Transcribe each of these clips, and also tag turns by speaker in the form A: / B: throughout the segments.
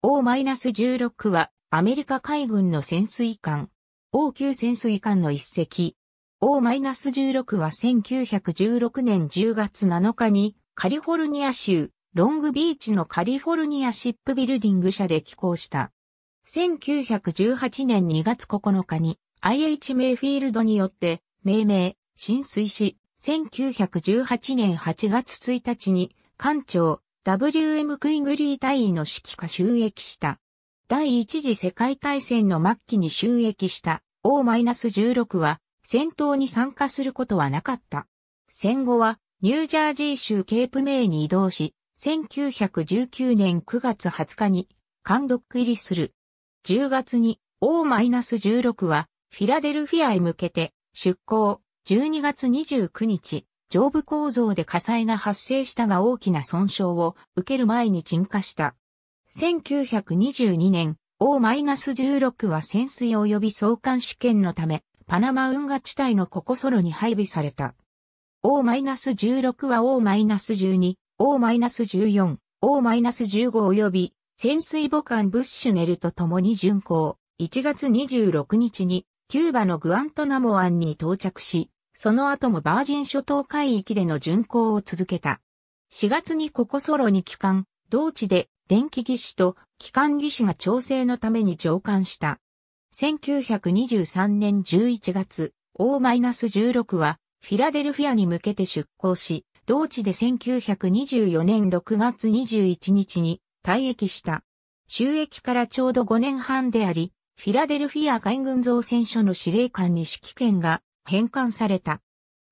A: O-16 はアメリカ海軍の潜水艦。o 級潜水艦の一隻。O-16 は1916年10月7日にカリフォルニア州ロングビーチのカリフォルニアシップビルディング社で寄港した。1918年2月9日に IH メイフィールドによって命名、浸水し、1918年8月1日に艦長、WM クイングリー大尉の指揮下収益した。第一次世界大戦の末期に収益した O-16 は戦闘に参加することはなかった。戦後はニュージャージー州ケープ名に移動し、1919年9月20日に監督入りする。10月に O-16 はフィラデルフィアへ向けて出港12月29日上部構造で火災が発生したが大きな損傷を受ける前に沈下した。1922年、O-16 は潜水及び相関試験のため、パナマ運河地帯のココソロに配備された。O-16 は O-12、O-14、O-15 及び潜水母艦ブッシュネルと共に巡航、1月26日にキューバのグアントナモ湾に到着し、その後もバージン諸島海域での巡航を続けた。4月にココソロに帰還、同地で電気技師と機関技師が調整のために上艦した。1923年11月、O-16 はフィラデルフィアに向けて出航し、同地で1924年6月21日に退役した。収益からちょうど5年半であり、フィラデルフィア海軍造船所の司令官に指揮権が返還された。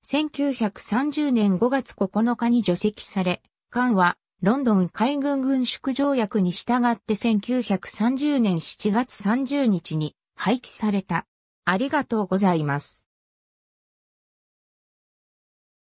A: 1930年5月9日に除籍され、艦はロンドン海軍軍縮条約に従って1930年7月30日に廃棄された。ありがとうございます。